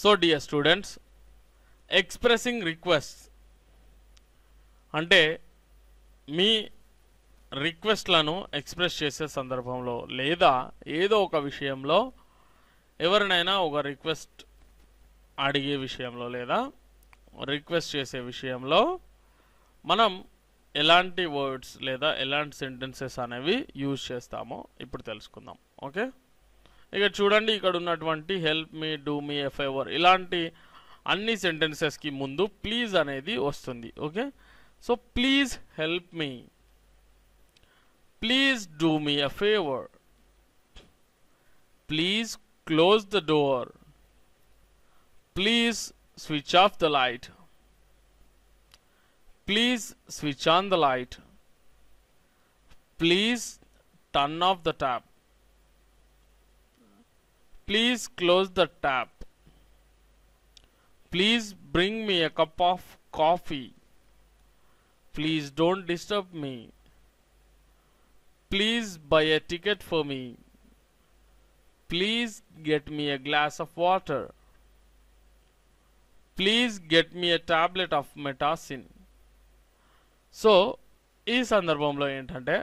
So dear students expressing request అంటే మీ రిక్వెస్ట్లను express చేసే సందర్భంలో లేదా ఏదో ఒక విషయంలో ఎవరినైనా ఒక రిక్వెస్ట్ అడిగే విషయంలో లేదా రిక్వెస్ట్ చేసే విషయంలో మనం ఎలాంటి వర్డ్స్ లేదా ఎలాంటి సెంటెన్సెస్ అనేవి యూజ్ చేస్తామో ఇప్పుడు తెలుసుకుందాం ఓకే ఇక చూడండి ఇక్కడ ఉన్నటువంటి help me do me a favour ఇలాంటి అన్ని సెంటెన్సెస్కి ముందు ప్లీజ్ అనేది వస్తుంది okay so please help me please do me a favour please close the door please switch off the light please switch on the light please turn off the tap please close the tap please bring me a cup of coffee please don't disturb me please buy a ticket for me please get me a glass of water please get me a tablet of metacin so ఈ సందర్భంలో ఏంటంటే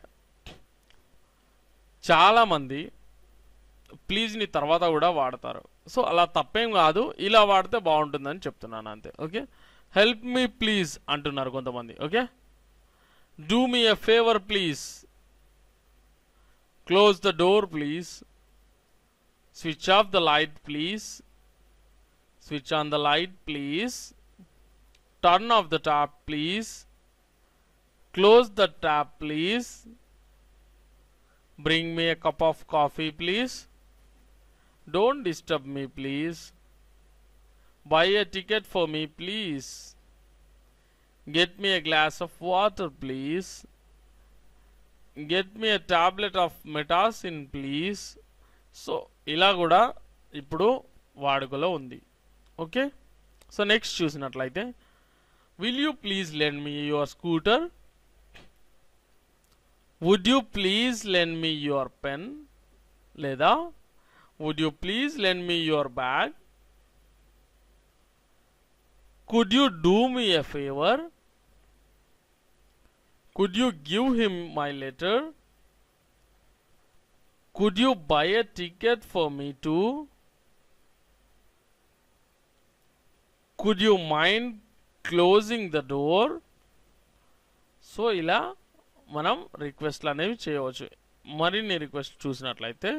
చాలామంది ప్లీజ్ని తర్వాత కూడా వాడతారు so అలా తప్పేం కాదు ఇలా వాడితే బాగుంటుందని చెప్తున్నాను అంతే ఓకే హెల్ప్ మీ ప్లీజ్ అంటున్నారు కొంతమంది okay do me a favour please close the door please switch off the light please switch on the light please turn off the tap please close the tap please bring me a cup of coffee please Don't disturb me please. Buy a ticket for me, please. Get me a glass of water, please. Get me tablet of metacin please so ఇలా కూడా ఇప్పుడు వాడుకలో ఉంది okay so next చూసినట్లయితే will you please lend me your scooter would you please lend me your pen లేదా Would you please lend me your bag? Could you do me a favor? Could you give him my letter? Could you buy a ticket for me too? Could you mind closing the door so ఇలా మనం రిక్వెస్ట్లు అనేవి చేయవచ్చు request request చూసినట్లయితే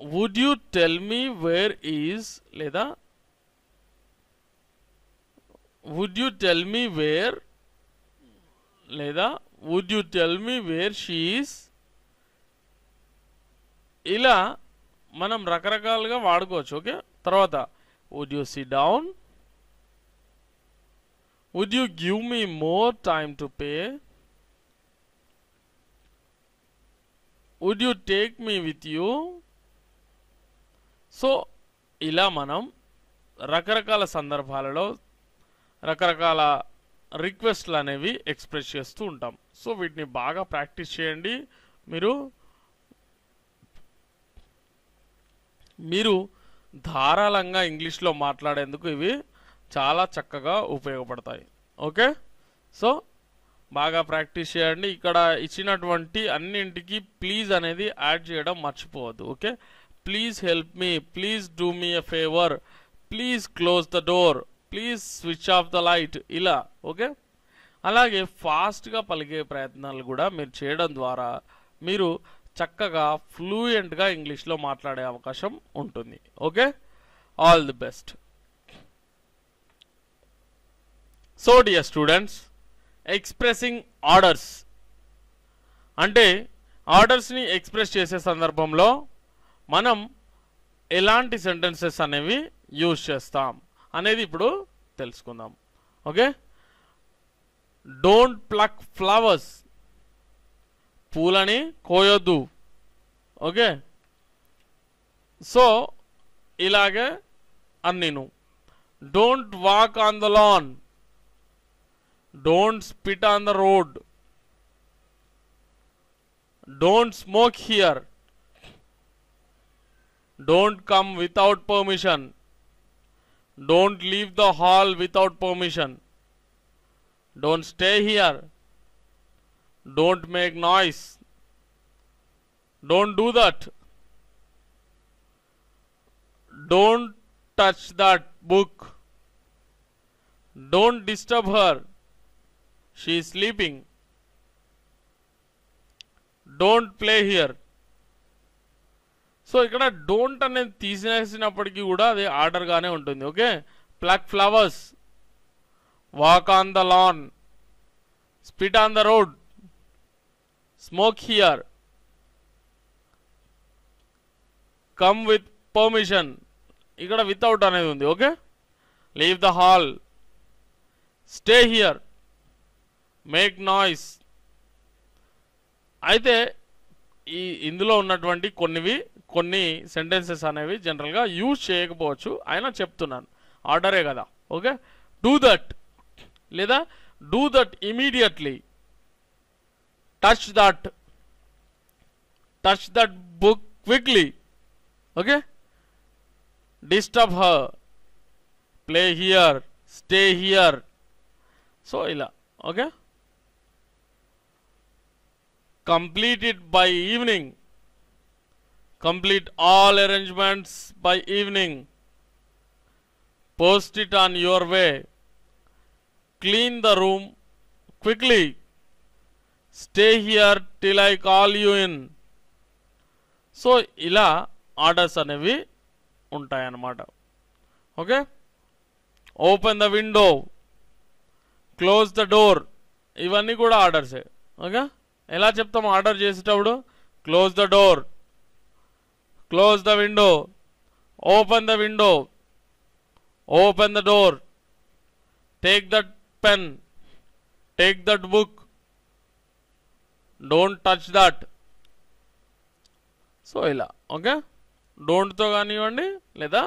would you tell me where is Leda? Would you tell me where Leda? Would you tell me where she is? ఇలా మనం రకరకాలుగా vaadukochu okay tarvata would you sit down would you give me more time to pay would you take me with you so ఇలా మనం రకరకాల సందర్భాలలో రకరకాల రిక్వెస్ట్లు అనేవి ఎక్స్ప్రెస్ చేస్తూ ఉంటాం సో వీటిని బాగా ప్రాక్టీస్ చేయండి మీరు మీరు ధారాళంగా ఇంగ్లీష్లో మాట్లాడేందుకు ఇవి చాలా చక్కగా ఉపయోగపడతాయి ఓకే సో బాగా ప్రాక్టీస్ చేయండి ఇక్కడ ఇచ్చినటువంటి అన్నింటికి ప్లీజ్ అనేది యాడ్ చేయడం మర్చిపోవద్దు okay please help me please do me a favour please close the door please switch off the light ఇలా ఓకే అలాగే ఫాస్ట్గా పలికే ప్రయత్నాలు కూడా మీరు చేయడం ద్వారా మీరు చక్కగా ఫ్లూయెంట్గా ఇంగ్లీష్లో మాట్లాడే అవకాశం ఉంటుంది okay all the best so dear students expressing orders అంటే ఆర్డర్స్ని ఎక్స్ప్రెస్ చేసే సందర్భంలో మనం ఎలాంటి సెంటెన్సెస్ అనేవి యూజ్ చేస్తాం అనేది ఇప్పుడు తెలుసుకుందాం ఓకే డోంట్ ప్లక్ ఫ్లవర్స్ పూలని కోయొద్దు ఓకే సో ఇలాగే నువ్వు don't walk on the lawn don't spit on the road don't smoke here Don't come without permission. Don't leave the hall without permission. Don't stay here. Don't make noise. Don't do that. Don't touch that book. Don't disturb her. She is sleeping. Don't play here. So ఇక్కడ don't అనేది తీసేసినప్పటికీ కూడా అది ఆర్డర్గానే ఉంటుంది okay pluck flowers walk on the lawn spit on the road smoke here come with permission ఇక్కడ without అనేది ఉంది okay leave the hall stay here make noise అయితే ఈ ఇందులో ఉన్నటువంటి కొన్నివి కొన్ని సెంటెన్సెస్ అనేవి జనరల్గా యూజ్ చేయకపోవచ్చు అయినా చెప్తున్నాను ఆర్డరే కదా ఓకే డూ దట్ లేదా do that immediately touch that touch that book quickly okay disturb her play here stay here so ఇలా okay completed by evening Complete all arrangements by evening. Post it on your way. Clean the room quickly. Stay here till I call you in so ఇలా orders అనేవి ఉంటాయన్నమాట okay open the window close the door ఇవన్నీ కూడా ఆర్డర్సే okay ఎలా చెప్తాం order చేసేటప్పుడు close the door close the window open the window open the door take that pen take that book don't touch that so ఇలా okay డోంట్తో కానివ్వండి లేదా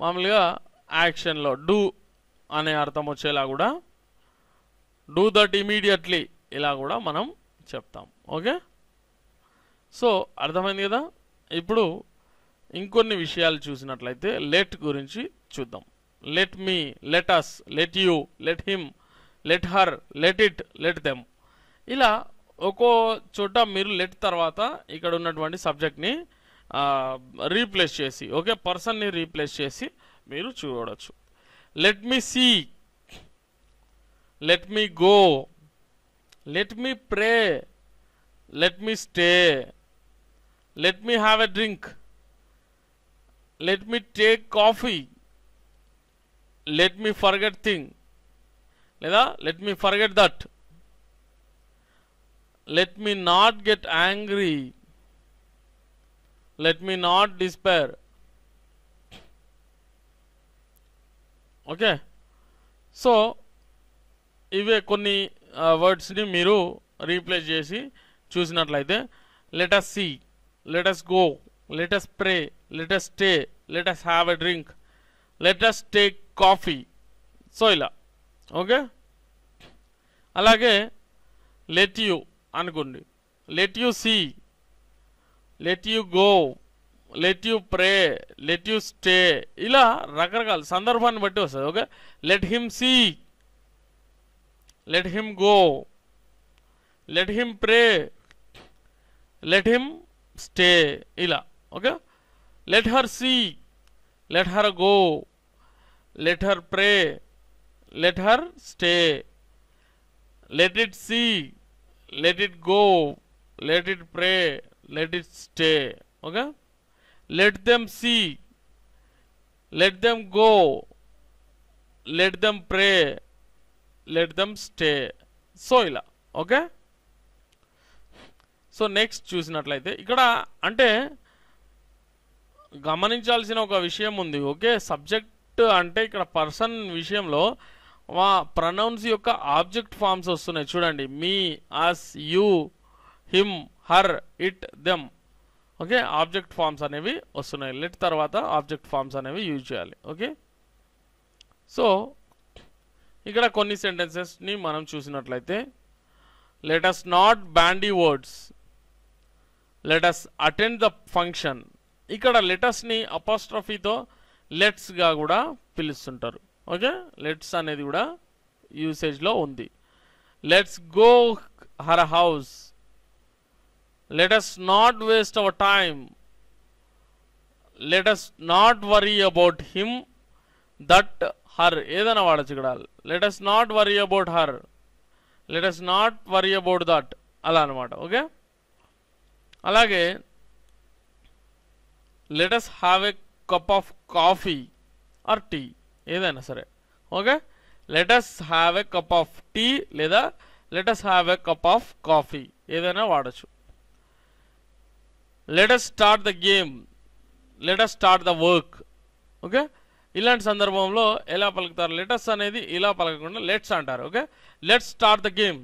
మామూలుగా యాక్షన్లో డూ అనే అర్థం వచ్చేలా కూడా డూ దట్ ఇమీడియట్లీ ఇలా కూడా మనం చెప్తాం ఓకే సో అర్థమైంది కదా ఇప్పుడు ఇంకొన్ని విషయాలు చూసినట్లయితే లెట్ గురించి చూద్దాం let me let us let you let him let her let it let them ఇలా ఒక్కో చోట మీరు లెట్ తర్వాత ఇక్కడ ఉన్నటువంటి సబ్జెక్ట్ని రీప్లేస్ చేసి ఓకే పర్సన్ని రీప్లేస్ చేసి మీరు చూడవచ్చు let me see let me go let me pray let me stay Let me have a drink. Let me take coffee. Let me forget thing. let me forget that. Let me not get angry. Let me not despair. Okay. Uh, words so mirror replace వర్డ్స్ని choose not like చూసినట్లయితే Let us see. let us go, let us pray, let us stay, let us have a drink, let us take coffee. So ఇలా okay అలాగే let you అనుకోండి let you see let you go let you pray let you stay ఇలా రకరకాల సందర్భాన్ని బట్టి వస్తుంది okay let him see let him go let him pray let him stay इला okay let her see let her go let her pray let her stay let it see let it go let it pray let it stay okay let them see let them go let them pray let them stay so इला okay okay? So next చూసినట్లయితే ఇక్కడ అంటే గమనించాల్సిన ఒక విషయం ఉంది okay subject అంటే ఇక్కడ పర్సన్ విషయంలో వా ప్రనౌన్స్ యొక్క ఆబ్జెక్ట్ ఫామ్స్ వస్తున్నాయి చూడండి me us you him her it them okay object forms అనేవి వస్తున్నాయి లెట్ తర్వాత ఆబ్జెక్ట్ ఫామ్స్ అనేవి యూజ్ చేయాలి ఓకే సో ఇక్కడ కొన్ని సెంటెన్సెస్ని మనం చూసినట్లయితే let us us not bandy words let us attend the function ఇక్కడ లెటస్ని అపాస్ట్రఫీతో లెట్స్గా కూడా పిలుస్తుంటారు ఓకే లెట్స్ అనేది కూడా యూసేజ్లో ఉంది let's go her house let us not waste our let let us not worry about him that her ఏదైనా వాడచ్చు ఇక్కడ let us not worry about her let us not worry about that అలా అనమాట ఓకే అలాగే let us have a cup of coffee or tea ఏదైనా సరే okay let us have a cup of tea లేదా let us have a cup of coffee ఏదైనా వాడచ్చు let us start the game let us start the work okay ఇలాంటి సందర్భంలో ఎలా పలుకుతారు లెటస్ అనేది ఇలా పలకకుండా లెట్స్ అంటారు okay let's start the game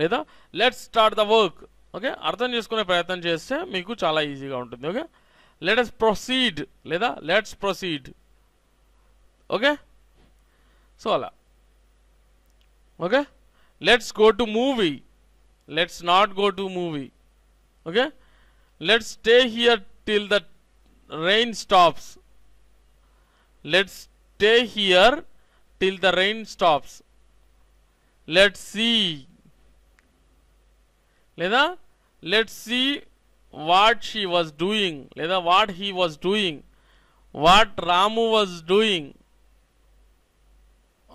లేదా let's start the work okay అర్థం చేసుకునే ప్రయత్నం చేస్తే మీకు చాలా ఈజీగా ఉంటుంది ఓకే లెటస్ ప్రొసీడ్ లేదా లెట్స్ ప్రొసీడ్ ఓకే సో అలా okay let's go to movie let's not go to movie okay let's stay here till the rain stops let's stay here till the rain stops let's see లేదా let see what she was doing లేదా what he was doing what Ramu was doing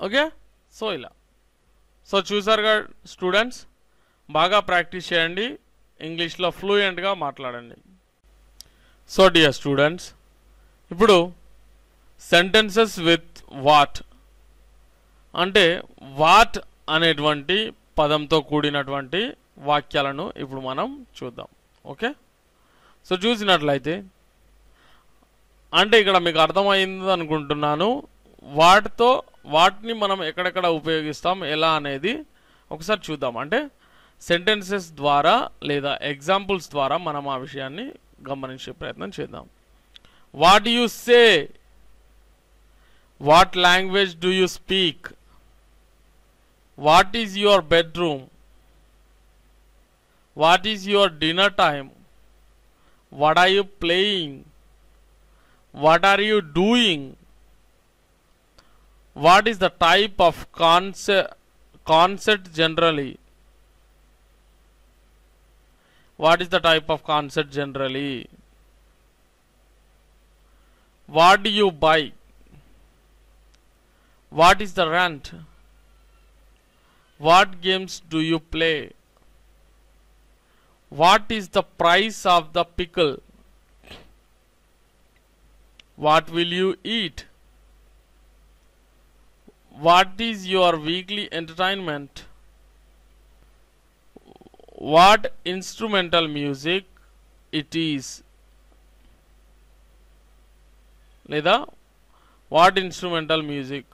okay so ఇలా so చూసారుగా students బాగా practice చేయండి ఇంగ్లీష్లో ఫ్లూయెంట్గా మాట్లాడండి so dear students ఇప్పుడు సెంటెన్సెస్ విత్ వాట్ అంటే వాట్ అనేటువంటి పదంతో కూడినటువంటి వాక్యాలను ఇప్పుడు మనం చూద్దాం ఓకే సో చూసినట్లయితే అంటే ఇక్కడ మీకు అర్థమైంది అనుకుంటున్నాను వాటితో వాటిని మనం ఎక్కడెక్కడ ఉపయోగిస్తాం ఎలా అనేది ఒకసారి చూద్దాం అంటే సెంటెన్సెస్ ద్వారా లేదా ఎగ్జాంపుల్స్ ద్వారా మనం ఆ విషయాన్ని గమనించే ప్రయత్నం చేద్దాం what you say what language do you speak what is your bedroom what is your dinner time what are you playing what are you doing what is the type of concept generally what is the type of concept generally what do you buy what is the rent what games do you play what is the price of the pickle? What will you eat? What is your weekly entertainment? What instrumental music it is? What instrumental music?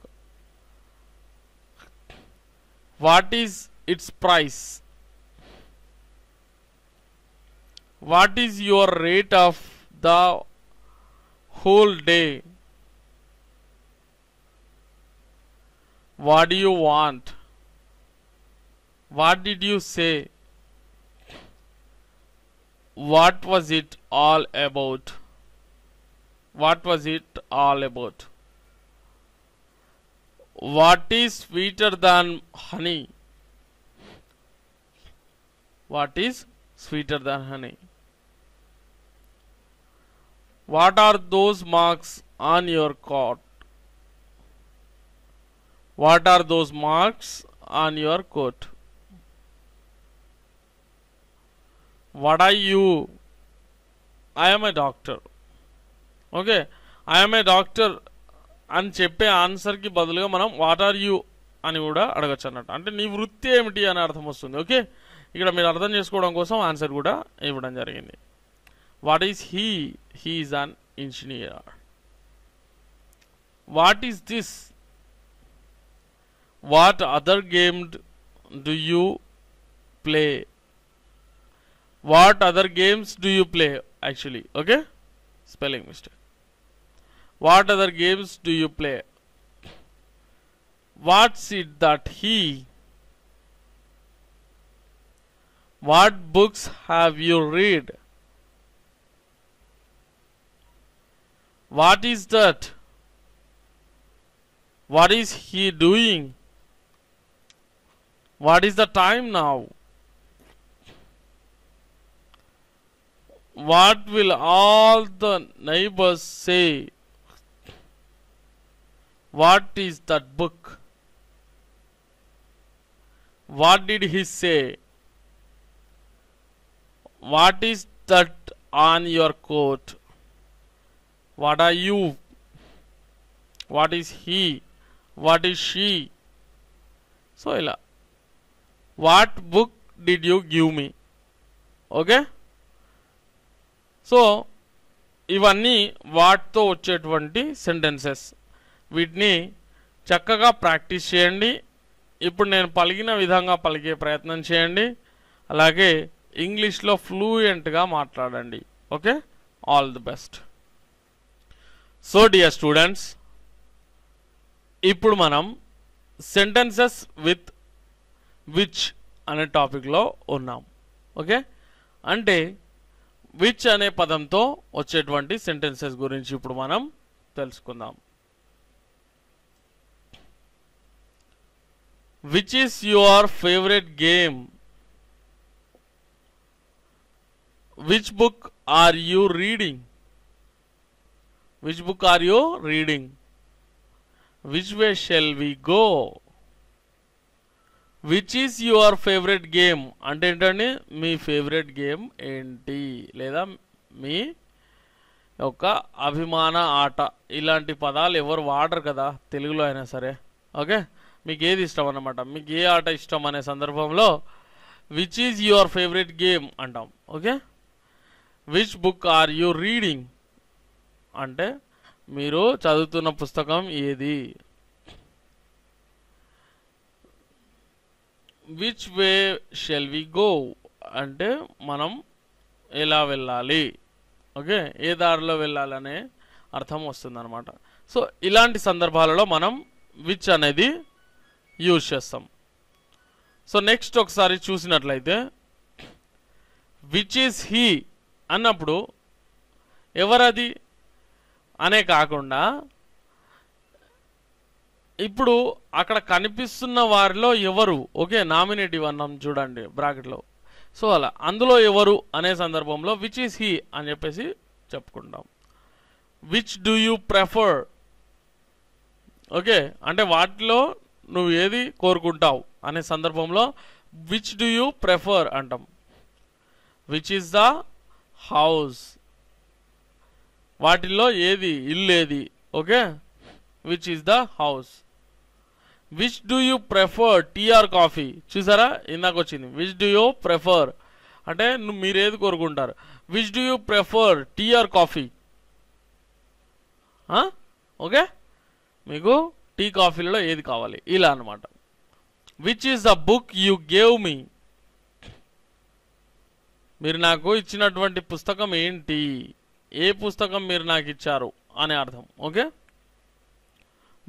What is its price? what is your rate of the whole day what do you want what did you say what was it all about what was it all about what is sweeter than honey what is sweeter than honey what are those marks on your coat what are those marks on your coat what are you I'm a doctor okay I'm a doctor అని చెప్పే ఆన్సర్కి బదులుగా మనం what are you అని కూడా అడగచ్చు అన్నట్టు అంటే నీ వృత్తి ఏమిటి అని అర్థం వస్తుంది ఓకే ఇక్కడ మీరు అర్థం చేసుకోవడం కోసం ఆన్సర్ కూడా ఇవ్వడం జరిగింది what is he he is an engineer what is this what other game do you play what other games do you play actually okay spelling mistake what other games do you play what's it that he what books have you read What is that? What is he doing? What is the time now? What will all the neighbors say? What is that book? What did he say? What is that on your coat? What are you what is he what is she so ఇలా what book did you give me okay so ఇవన్నీ వాట్తో వచ్చేటువంటి sentences వీటిని చక్కగా practice చేయండి ఇప్పుడు నేను పలిగిన విధంగా పలికే ప్రయత్నం చేయండి అలాగే ఇంగ్లీష్లో ఫ్లూయెంట్గా మాట్లాడండి okay all the best so dear students ఇప్పుడు మనం సెంటెన్సెస్ విత్ విచ్ అనే టాపిక్లో ఉన్నాం ఓకే అంటే విచ్ అనే పదంతో వచ్చేటువంటి సెంటెన్సెస్ గురించి ఇప్పుడు మనం తెలుసుకుందాం which is your favourite game which book are you reading which book are you reading which way shall we go which is your favourite game అంటే ఏంటండి మీ ఫేవరెట్ గేమ్ ఏంటి లేదా మీ యొక్క అభిమాన ఆట ఇలాంటి పదాలు ఎవరు వాడరు కదా తెలుగులో అయినా సరే ఓకే మీకు ఏది ఇష్టం అన్నమాట మీకు ఏ ఆట ఇష్టం అనే సందర్భంలో which is your favourite game అంటాం okay which book are you reading అంటే మీరు చదువుతున్న పుస్తకం ఏది which way shall we go అంటే మనం ఎలా వెళ్ళాలి ఓకే ఏ దారిలో వెళ్ళాలనే అర్థం వస్తుందన్నమాట సో ఇలాంటి సందర్భాలలో మనం విచ్ అనేది యూజ్ చేస్తాం సో నెక్స్ట్ ఒకసారి చూసినట్లయితే విచ్ ఈస్ హీ అన్నప్పుడు ఎవరది అనే కాకుండా ఇప్పుడు అక్కడ కనిపిస్తున్న వారిలో ఎవరు ఓకే నామినేట్ అన్నాం చూడండి బ్రాకెట్లో సో అలా అందులో ఎవరు అనే సందర్భంలో విచ్ ఈస్ హీ అని చెప్పేసి చెప్పుకుంటాం which do you prefer okay అంటే వాటిలో నువ్వు ఏది కోరుకుంటావు అనే సందర్భంలో విచ్ డూ యూ ప్రెఫర్ అంటాం విచ్ ఈస్ ద హౌస్ వాటిల్లో ఏది ఇల్లేది okay which is the house which do you prefer tea or coffee చూసారా ఇందాక వచ్చింది విచ్ డూ యూ ప్రిఫర్ అంటే మీరు ఏది కోరుకుంటారు which do you prefer tea or coffee okay మీకు టీ కాఫీలో ఏది కావాలి ఇలా అనమాట which is the book you gave me మీరు నాకు ఇచ్చినటువంటి పుస్తకం ఏంటి ఏ పుస్తకం మీరు నాకు ఇచ్చారు అనే అర్థం okay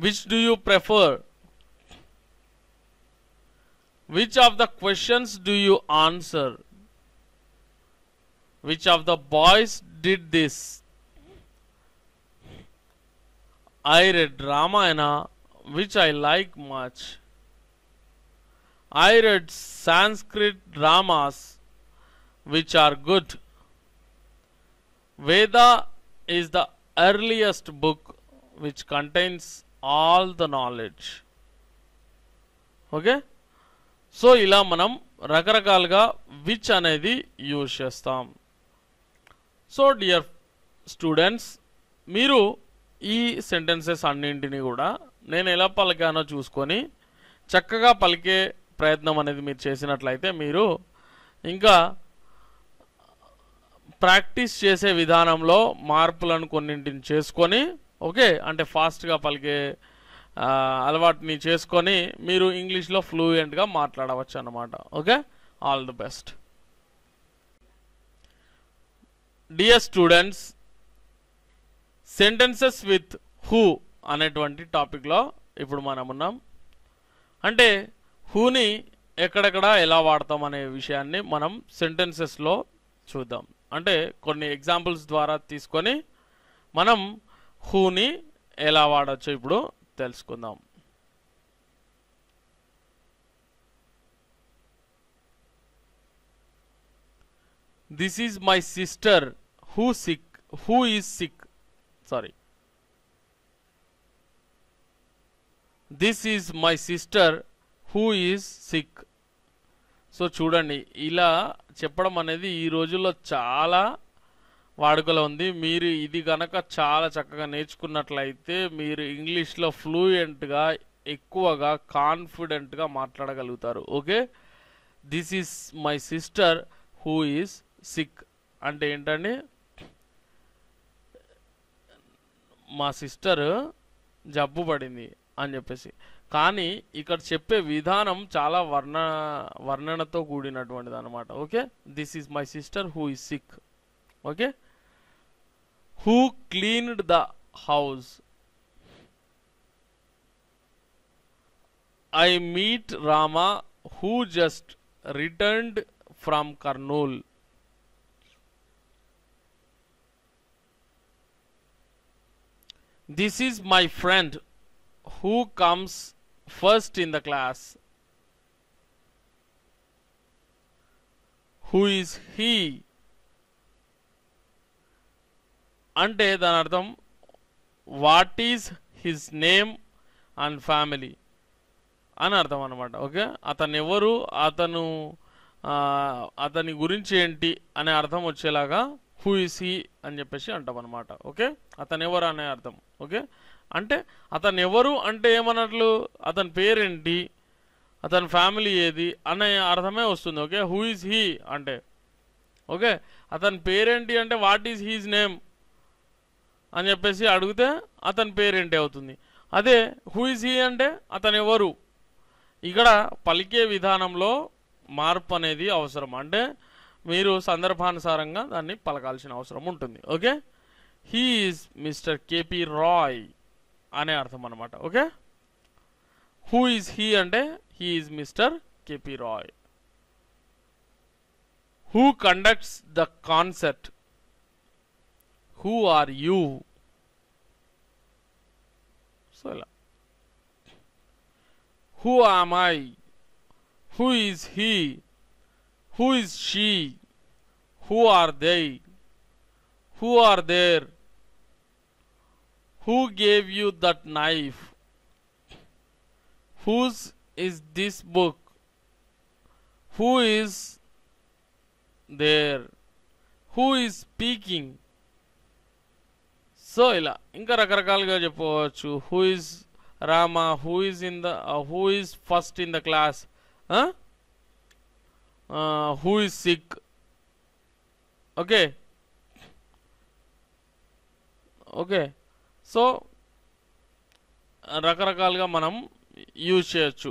which do you prefer which of the questions do you answer which of the boys did this I read Ramayana which I like much I read Sanskrit dramas which are good. Veda is the earliest book which contains all the knowledge. Okay so ఇలా మనం రకరకాలుగా which అనేది use చేస్తాం so dear students మీరు ఈ sentences అన్నింటినీ కూడా నేను ఎలా పలికానో చూసుకొని చక్కగా పలికే ప్రయత్నం అనేది మీరు చేసినట్లయితే మీరు ఇంకా ప్రాక్టీస్ చేసే విధానంలో మార్పులను కొన్నింటిని చేసుకొని ఓకే అంటే ఫాస్ట్గా పలికే అలవాటుని చేసుకొని మీరు ఇంగ్లీష్లో ఫ్లూయెంట్గా మాట్లాడవచ్చు అన్నమాట okay all the best dear students sentences with who అనేటువంటి టాపిక్లో ఇప్పుడు మనం ఉన్నాం అంటే హూని ఎక్కడెక్కడ ఎలా వాడతాం అనే విషయాన్ని మనం సెంటెన్సెస్లో చూద్దాం అంటే కొన్ని ఎగ్జాంపుల్స్ ద్వారా తీసుకొని మనం హూని ఎలా వాడచ్చు ఇప్పుడు తెలుసుకుందాం this is my sister who sick who is sick sorry this is my sister who is sick so చూడండి ఇలా చెప్పడం అనేది ఈ రోజుల్లో చాలా వాడుకలో ఉంది మీరు ఇది కనుక చాలా చక్కగా నేర్చుకున్నట్లయితే మీరు ఇంగ్లీష్లో ఫ్లూయెంట్గా ఎక్కువగా కాన్ఫిడెంట్గా మాట్లాడగలుగుతారు okay this is my sister who is sick అంటే ఏంటండి మా సిస్టర్ జబ్బు పడింది అని చెప్పేసి కానీ ఇక్కడ చెప్పే విధానం చాలా వర్ణ వర్ణనతో కూడినటువంటిది అనమాట okay this is my sister who is sick okay who cleaned the house I meet Rama who just returned from Kurnool this is my friend who comes first in the class Who is he? అంటే దాని అర్థం what is his name and family అని అర్థం అనమాట okay అతను ఎవరు అతను అతని గురించి ఏంటి అనే అర్థం వచ్చేలాగా హూ ఇస్ హీ అని చెప్పేసి అంటాం అనమాట ఓకే అతను ఎవరు అనే అర్థం ఓకే అంటే అతను ఎవరు అంటే ఏమన్నట్లు అతని పేరేంటి అతని ఫ్యామిలీ ఏది అనే అర్థమే వస్తుంది ఓకే హూ ఈజ్ హీ అంటే ఓకే అతని పేరేంటి అంటే వాట్ ఈజ్ హీజ్ నేమ్ అని చెప్పేసి అడిగితే అతని పేరేంటి అవుతుంది అదే హూ ఈజ్ హీ అంటే అతను ఎవరు ఇక్కడ పలికే విధానంలో మార్పు అనేది అవసరం అంటే మీరు సందర్భానుసారంగా దాన్ని పలకాల్సిన అవసరం ఉంటుంది okay he is mister K P Roy అనే అర్థం అనమాట ఓకే హూ ఈజ్ హీ అంటే he is mister K P Roy who conducts the concert who are you so ఇలా who am I who is he who is she who are they who are there who gave you that knife? Whose is this book? Who is there? Who is speaking? So, ila. Inka rakarakalga jepochu. Who is Rama? Who is in the? Uh, who is first in the class? Huh? Uh, who is sick? Okay. Okay. So రకరకాలుగా మనం use చేయొచ్చు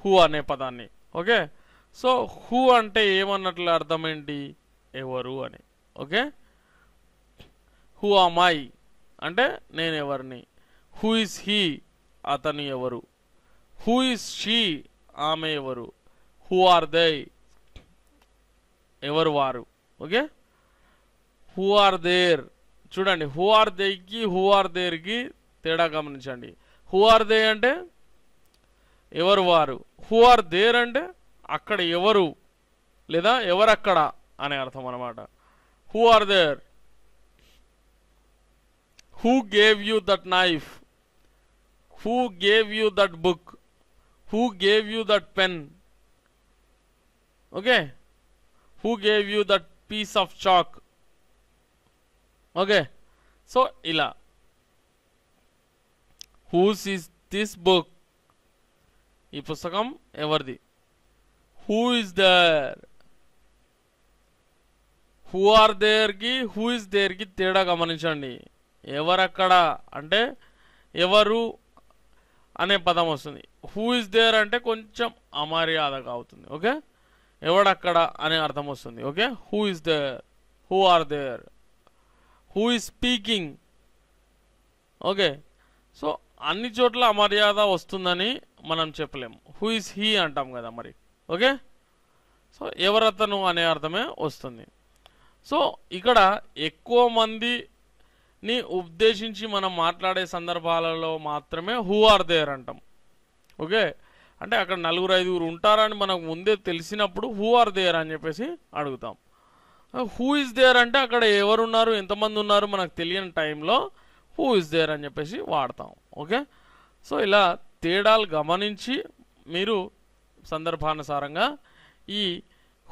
who అనే పదాన్ని okay so who అంటే ఏమన్నట్లు అర్థం ఏంటి ఎవరు అని ఓకే హూ మై అంటే నేను ఎవరిని హూ ఇస్ హీ అతను ఎవరు హూ ఇస్ షీ ఆమె ఎవరు హూ ఆర్ దే ఎవరు వారు ఓకే హూ ఆర్ దేర్ చూడండి హూ ఆర్ దేకి హూ ఆర్ దేర్కి తేడా గమనించండి హూ ఆర్ దే అంటే ఎవరు వారు హూ ఆర్ దేర్ అంటే అక్కడ ఎవరు లేదా ఎవరక్కడ అనే అర్థం అనమాట who are there who gave you that knife who gave you that book who gave you that pen okay who gave you that piece of chalk okay so ఇలా whose is this book ఈ పుస్తకం ఎవరిది who is there who are దేర్కి who is దేర్కి తేడా గమనించండి ఎవరక్కడ అంటే ఎవరు అనే పదం వస్తుంది హూ ఇస్ దేర్ అంటే కొంచెం అమర్యాదగా అవుతుంది ఓకే ఎవడక్కడ అనే అర్థం వస్తుంది okay who is there who are there who is speaking okay so అన్ని చోట్ల అమర్యాద వస్తుందని మనం చెప్పలేము హూ ఈజ్ హీ అంటాం కదా మరి ఓకే సో ఎవరతను అనే అర్థమే వస్తుంది సో ఇక్కడ ఎక్కువ మందిని ఉద్దేశించి మనం మాట్లాడే సందర్భాలలో మాత్రమే హూ ఆర్ దేర్ అంటాం ఓకే అంటే అక్కడ నలుగురు ఐదుగురు ఉంటారని మనకు ముందే తెలిసినప్పుడు హూ ఆర్ దేర్ అని చెప్పేసి అడుగుతాం హూ ఇస్ దేర్ అంటే అక్కడ ఎవరున్నారు ఎంతమంది ఉన్నారు మనకు తెలియని టైంలో హూ ఇస్ దేర్ అని చెప్పేసి వాడతాం ఓకే సో ఇలా తేడాలు గమనించి మీరు సందర్భానుసారంగా ఈ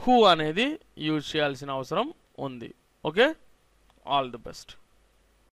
హూ అనేది యూజ్ చేయాల్సిన అవసరం ఉంది ఓకే ఆల్ ది బెస్ట్